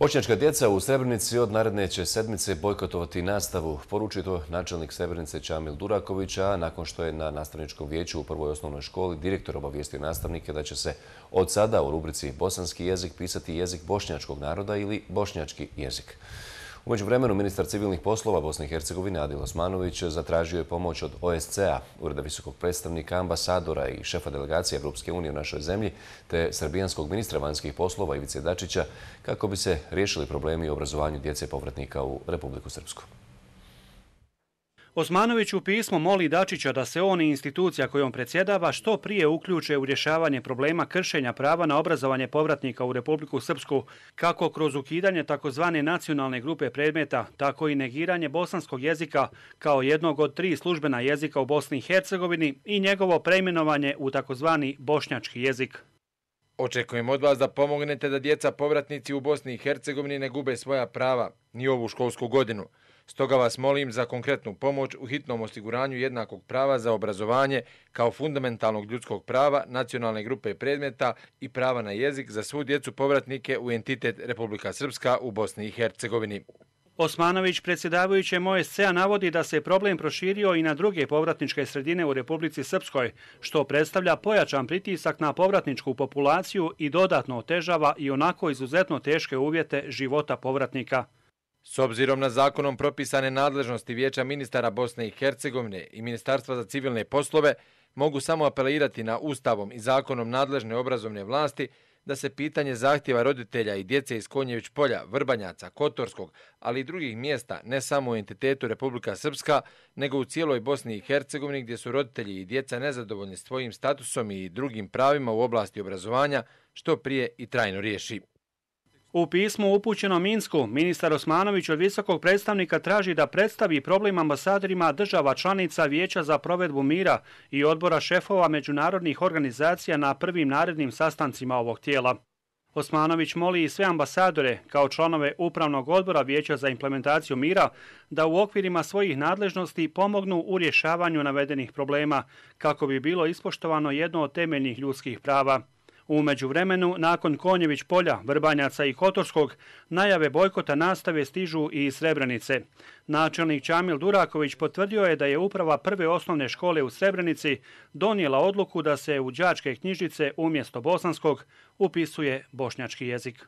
Bošnjačka djeca u Srebrnici od naredne će sedmice bojkotovati nastavu. Poručuje to načelnik Srebrnice Čamil Durakovića, a nakon što je na nastavničkom vijeću u prvoj osnovnoj školi direktor obavijestio nastavnike da će se od sada u rubrici Bosanski jezik pisati jezik bošnjačkog naroda ili Bošnjački jezik. Umeđu vremenu, ministar civilnih poslova Bosne i Hercegovine Adil Osmanović zatražio je pomoć od OSCA, Ureda visokog predstavnika, ambasadora i šefa delegacije Evropske unije u našoj zemlji, te srbijanskog ministra vanjskih poslova Ivice Dačića, kako bi se riješili problemi u obrazovanju djece povratnika u Republiku Srpsku. Osmanović u pismo moli Dačića da se on i institucija kojom predsjedava što prije uključe u rješavanje problema kršenja prava na obrazovanje povratnika u Republiku Srpsku, kako kroz ukidanje takozvane nacionalne grupe predmeta, tako i negiranje bosanskog jezika kao jednog od tri službena jezika u Bosni i Hercegovini i njegovo preimenovanje u takozvani bošnjački jezik. Očekujem od vas da pomognete da djeca povratnici u Bosni i Hercegovini ne gube svoja prava, ni ovu školsku godinu. Stoga vas molim za konkretnu pomoć u hitnom osiguranju jednakog prava za obrazovanje kao fundamentalnog ljudskog prava, nacionalne grupe predmeta i prava na jezik za svu djecu povratnike u entitet Republika Srpska u Bosni i Hercegovini. Osmanović predsjedavajuće moje SEA navodi da se problem proširio i na druge povratničke sredine u Republici Srpskoj, što predstavlja pojačan pritisak na povratničku populaciju i dodatno otežava i onako izuzetno teške uvjete života povratnika. S obzirom na zakonom propisane nadležnosti Vijeća ministara Bosne i Hercegovine i Ministarstva za civilne poslove, mogu samo apelirati na Ustavom i zakonom nadležne obrazovne vlasti da se pitanje zahtjeva roditelja i djece iz Konjević polja, Vrbanjaca, Kotorskog, ali i drugih mjesta, ne samo u entitetu Republika Srpska, nego u cijeloj Bosni i Hercegovini gdje su roditelji i djeca nezadovoljni s tvojim statusom i drugim pravima u oblasti obrazovanja, što prije i trajno riješi. U pismu upućeno Minsku, ministar Osmanović od visokog predstavnika traži da predstavi problem ambasadorima država članica Vijeća za provedbu mira i odbora šefova međunarodnih organizacija na prvim narednim sastancima ovog tijela. Osmanović moli i sve ambasadore, kao članove Upravnog odbora Vijeća za implementaciju mira, da u okvirima svojih nadležnosti pomognu u rješavanju navedenih problema, kako bi bilo ispoštovano jedno od temeljnih ljudskih prava. Umeđu vremenu, nakon Konjević polja, Vrbanjaca i Kotorskog, najave bojkota nastave stižu i iz Srebrenice. Načelnik Čamil Duraković potvrdio je da je uprava prve osnovne škole u Srebrenici donijela odluku da se u džačke knjižice umjesto bosanskog upisuje bošnjački jezik.